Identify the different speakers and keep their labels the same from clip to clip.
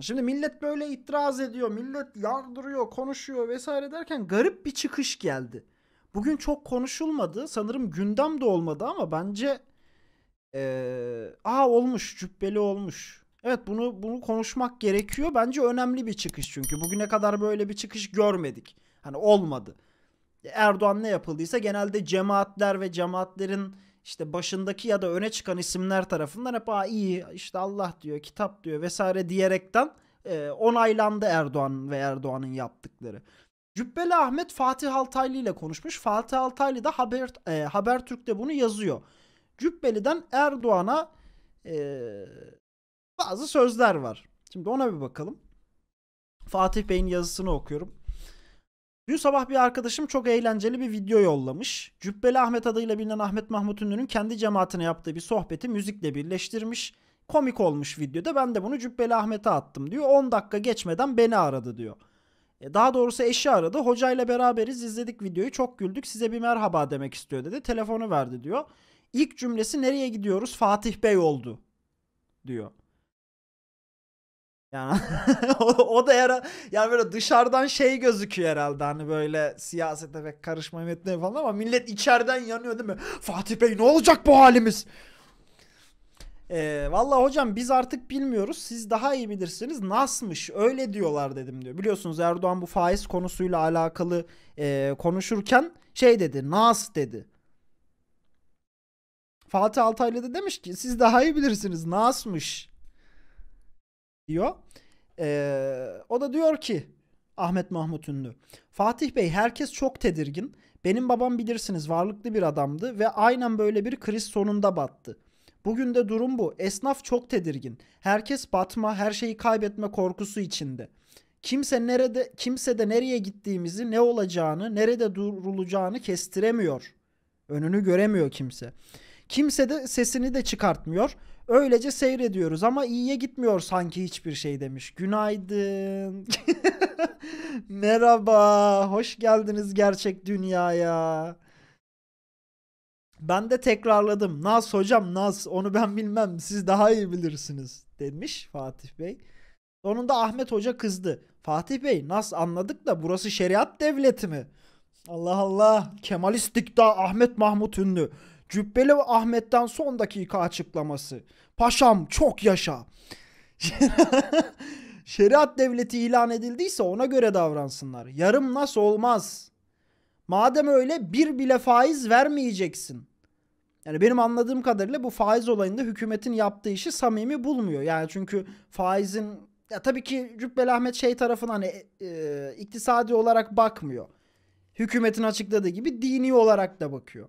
Speaker 1: Şimdi millet böyle itiraz ediyor, millet yardırıyor, konuşuyor vesaire derken garip bir çıkış geldi. Bugün çok konuşulmadı. Sanırım gündem de olmadı ama bence ee, aa olmuş, cübbeli olmuş. Evet bunu bunu konuşmak gerekiyor. Bence önemli bir çıkış çünkü. Bugüne kadar böyle bir çıkış görmedik. Hani olmadı. Erdoğan ne yapıldıysa genelde cemaatler ve cemaatlerin işte başındaki ya da öne çıkan isimler tarafından hep Aa, iyi işte Allah diyor kitap diyor vesaire diyerekten e, onaylandı Erdoğan ve Erdoğan'ın yaptıkları. Cübbeli Ahmet Fatih Altaylı ile konuşmuş. Fatih Altaylı da Haber, e, Habertürk'te bunu yazıyor. Cübbeli'den Erdoğan'a e, bazı sözler var. Şimdi ona bir bakalım. Fatih Bey'in yazısını okuyorum. Dün sabah bir arkadaşım çok eğlenceli bir video yollamış. Cübbeli Ahmet adıyla bilinen Ahmet Mahmut Ünlü'nün kendi cemaatine yaptığı bir sohbeti müzikle birleştirmiş. Komik olmuş videoda ben de bunu Cübbeli Ahmet'e attım diyor. 10 dakika geçmeden beni aradı diyor. E, daha doğrusu eşi aradı. Hocayla beraberiz izledik videoyu çok güldük size bir merhaba demek istiyor dedi. Telefonu verdi diyor. İlk cümlesi nereye gidiyoruz Fatih Bey oldu diyor. Yani o, o da yara, yani böyle dışarıdan şey gözüküyor herhalde hani böyle siyasete pek karışma metne falan ama millet içeriden yanıyor değil mi? Fatih Bey ne olacak bu halimiz? Ee, Valla hocam biz artık bilmiyoruz. Siz daha iyi bilirsiniz. Nas'mış öyle diyorlar dedim diyor. Biliyorsunuz Erdoğan bu faiz konusuyla alakalı e, konuşurken şey dedi. Nas dedi. Fatih Altaylı da demiş ki siz daha iyi bilirsiniz. Nas'mış diyor. Ee, o da diyor ki Ahmet Mahmut Ünlü. Fatih Bey herkes çok tedirgin. Benim babam bilirsiniz varlıklı bir adamdı ve aynen böyle bir kriz sonunda battı. Bugün de durum bu. Esnaf çok tedirgin. Herkes batma, her şeyi kaybetme korkusu içinde. Kimse nerede kimse de nereye gittiğimizi, ne olacağını, nerede durulacağını kestiremiyor. Önünü göremiyor kimse. Kimse de sesini de çıkartmıyor. Öylece seyrediyoruz ama iyiye gitmiyor sanki hiçbir şey demiş. Günaydın. Merhaba. Hoş geldiniz gerçek dünyaya. Ben de tekrarladım. Nas hocam Nas onu ben bilmem siz daha iyi bilirsiniz demiş Fatih Bey. Sonunda Ahmet Hoca kızdı. Fatih Bey Nas anladık da burası şeriat devleti mi? Allah Allah Kemal İstikda Ahmet Mahmut Ünlü. Cübbeli Ahmet'ten son dakika açıklaması. Paşam çok yaşa. Şeriat devleti ilan edildiyse ona göre davransınlar. Yarım nasıl olmaz. Madem öyle bir bile faiz vermeyeceksin. Yani benim anladığım kadarıyla bu faiz olayında hükümetin yaptığı işi samimi bulmuyor. Yani çünkü faizin ya tabii ki Cübbeli Ahmet şey tarafına hani e, iktisadi olarak bakmıyor. Hükümetin açıkladığı gibi dini olarak da bakıyor.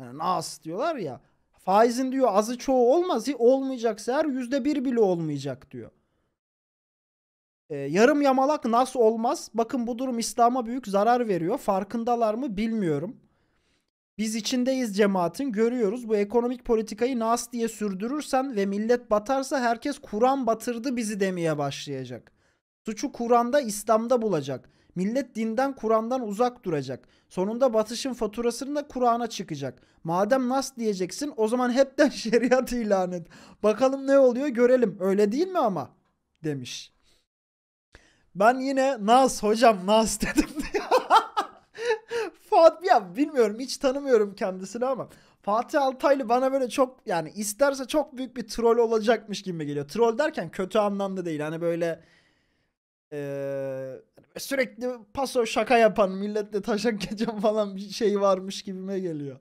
Speaker 1: Yani nas diyorlar ya. Faizin diyor azı çoğu olmaz. Olmayacaksa her yüzde bir bile olmayacak diyor. Ee, yarım yamalak nasıl olmaz. Bakın bu durum İslam'a büyük zarar veriyor. Farkındalar mı bilmiyorum. Biz içindeyiz cemaatin görüyoruz. Bu ekonomik politikayı nas diye sürdürürsen ve millet batarsa herkes Kur'an batırdı bizi demeye başlayacak. Suçu Kur'an'da İslam'da bulacak. Millet dinden Kur'an'dan uzak duracak. Sonunda batışın faturasını da Kur'an'a çıkacak. Madem nas diyeceksin o zaman hepten şeriat ilan et. Bakalım ne oluyor görelim. Öyle değil mi ama? Demiş. Ben yine nas hocam nas dedim. Fatih ya bilmiyorum hiç tanımıyorum kendisini ama Fatih Altaylı bana böyle çok yani isterse çok büyük bir troll olacakmış gibi geliyor. Troll derken kötü anlamda değil. Hani böyle ee, sürekli paso şaka yapan milletle taşak geçen falan bir şey varmış gibime geliyor.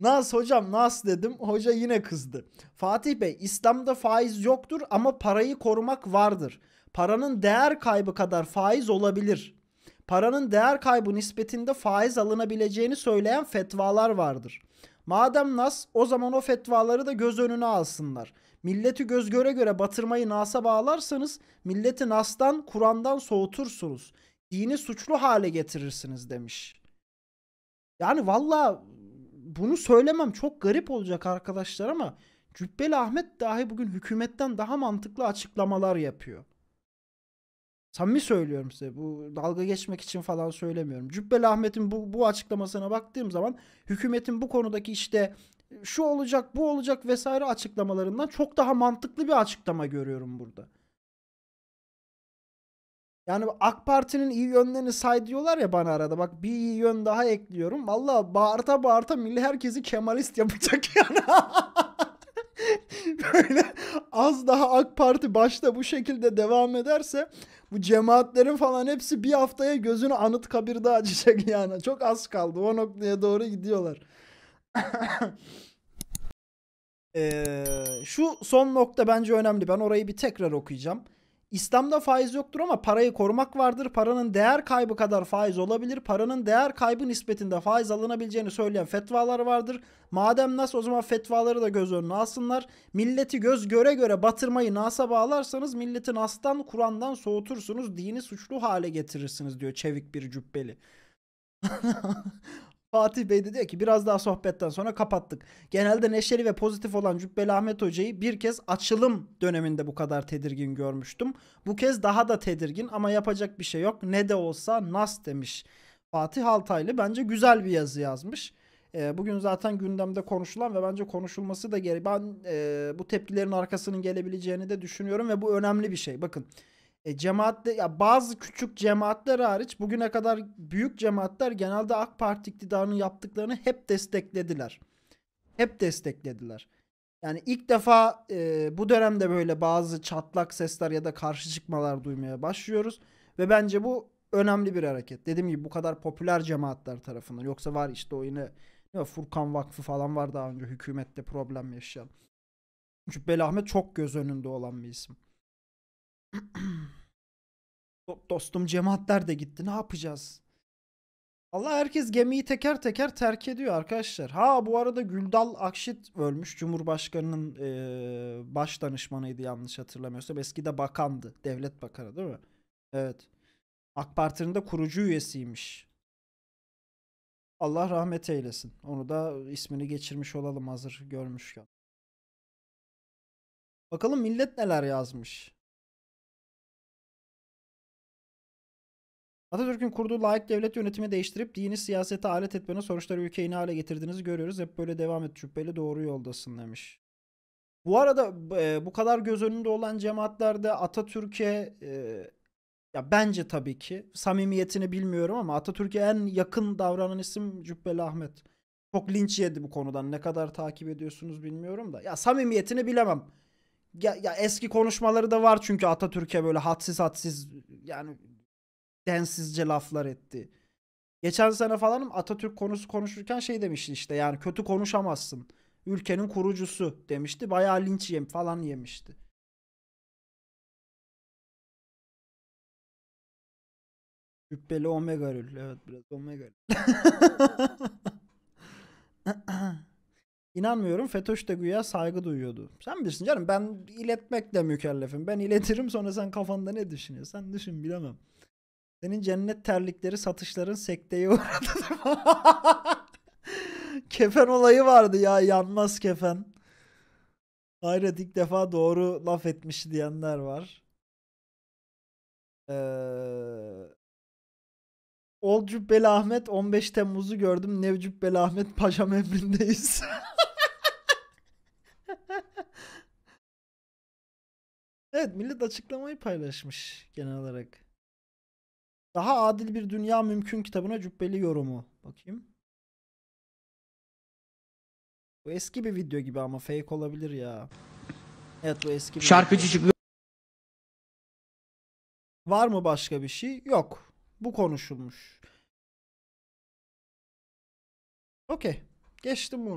Speaker 1: Nas hocam nas dedim. Hoca yine kızdı. Fatih Bey İslam'da faiz yoktur ama parayı korumak vardır. Paranın değer kaybı kadar faiz olabilir. Paranın değer kaybı nispetinde faiz alınabileceğini söyleyen fetvalar vardır. Madem Nas o zaman o fetvaları da göz önüne alsınlar. Milleti göz göre göre batırmayı Nas'a bağlarsanız milleti Nas'tan Kur'an'dan soğutursunuz. Dini suçlu hale getirirsiniz demiş. Yani valla bunu söylemem çok garip olacak arkadaşlar ama Cübbeli Ahmet dahi bugün hükümetten daha mantıklı açıklamalar yapıyor. Samimi söylüyorum size. Bu dalga geçmek için falan söylemiyorum. Cübbeli Ahmet'in bu, bu açıklamasına baktığım zaman hükümetin bu konudaki işte şu olacak, bu olacak vesaire açıklamalarından çok daha mantıklı bir açıklama görüyorum burada. Yani AK Parti'nin iyi yönlerini say diyorlar ya bana arada. Bak bir iyi yön daha ekliyorum. Valla bağırta bağırta milli herkesi Kemalist yapacak yani. böyle az daha AK Parti başta bu şekilde devam ederse bu cemaatlerin falan hepsi bir haftaya gözünü anıt kabirde açacak yani. Çok az kaldı. O noktaya doğru gidiyorlar. ee, şu son nokta bence önemli. Ben orayı bir tekrar okuyacağım. İslam'da faiz yoktur ama parayı korumak vardır. Paranın değer kaybı kadar faiz olabilir. Paranın değer kaybı nispetinde faiz alınabileceğini söyleyen fetvalar vardır. Madem nasıl o zaman fetvaları da göz önüne alsınlar. Milleti göz göre göre batırmayı nasa bağlarsanız milletin aslan Kur'an'dan soğutursunuz. Dini suçlu hale getirirsiniz diyor çevik bir cübbeli. Fatih Bey de diyor ki biraz daha sohbetten sonra kapattık. Genelde neşeli ve pozitif olan Cübbeli Ahmet Hoca'yı bir kez açılım döneminde bu kadar tedirgin görmüştüm. Bu kez daha da tedirgin ama yapacak bir şey yok. Ne de olsa nas demiş. Fatih Altaylı bence güzel bir yazı yazmış. E, bugün zaten gündemde konuşulan ve bence konuşulması da gerekiyor. Ben e, bu tepkilerin arkasının gelebileceğini de düşünüyorum ve bu önemli bir şey. Bakın e, cemaatle ya bazı küçük cemaatler hariç bugüne kadar büyük cemaatler genelde AK Parti iktidarının yaptıklarını hep desteklediler. Hep desteklediler. Yani ilk defa e, bu dönemde böyle bazı çatlak sesler ya da karşı çıkmalar duymaya başlıyoruz ve bence bu önemli bir hareket. Dediğim gibi bu kadar popüler cemaatler tarafından yoksa var işte o yine ya Furkan Vakfı falan var daha önce hükümette problem yaşayan. Çünkü Ahmet çok göz önünde olan bir isim. Dostum cemaatler de gitti. Ne yapacağız? Allah herkes gemiyi teker teker terk ediyor arkadaşlar. Ha bu arada Güldal Akşit ölmüş. Cumhurbaşkanının e, baş danışmanıydı yanlış hatırlamıyorsam. Eski de bakandı. Devlet bakanı değil mi? Evet. AK Parti'nin de kurucu üyesiymiş. Allah rahmet eylesin. Onu da ismini geçirmiş olalım hazır görmüşken. Bakalım millet neler yazmış. Atatürk'ün kurduğu layık devlet yönetimi değiştirip dini siyasete alet etmenin sonuçları ülkeyi ne hale getirdiğinizi görüyoruz. Hep böyle devam et cübbeli doğru yoldasın demiş. Bu arada e, bu kadar göz önünde olan cemaatlerde Atatürk'e e, ya bence tabii ki samimiyetini bilmiyorum ama Atatürk'e en yakın davranan isim Cübbeli Ahmet. Çok linç yedi bu konudan. Ne kadar takip ediyorsunuz bilmiyorum da. Ya samimiyetini bilemem. Ya, ya eski konuşmaları da var çünkü Atatürk'e böyle hadsiz hadsiz yani densizce laflar etti. Geçen sene falanım Atatürk konusu konuşurken şey demişti işte yani kötü konuşamazsın. Ülkenin kurucusu demişti. Bayağı linç yem falan yemişti. Cübbeli omega rül. Evet biraz omega rül. İnanmıyorum FETÖ'ş de güya saygı duyuyordu. Sen bilirsin canım ben iletmekle mükellefim. Ben iletirim sonra sen kafanda ne düşünüyorsun? Sen düşün bilemem. Senin cennet terlikleri satışların sekteye uğradı. kefen olayı vardı ya yanmaz kefen. Hayret ilk defa doğru laf etmiş diyenler var. Ee, Ol Cübbeli Ahmet 15 Temmuz'u gördüm. Nev Cübbeli Ahmet paşam emrindeyiz. evet millet açıklamayı paylaşmış genel olarak. Daha adil bir dünya mümkün kitabına cübbeli yorumu. Bakayım. Bu eski bir video gibi ama fake olabilir ya. Evet bu eski bir Şarkıcı çıkıyor. Var mı başka bir şey? Yok. Bu konuşulmuş. Okey. Geçtim bunu.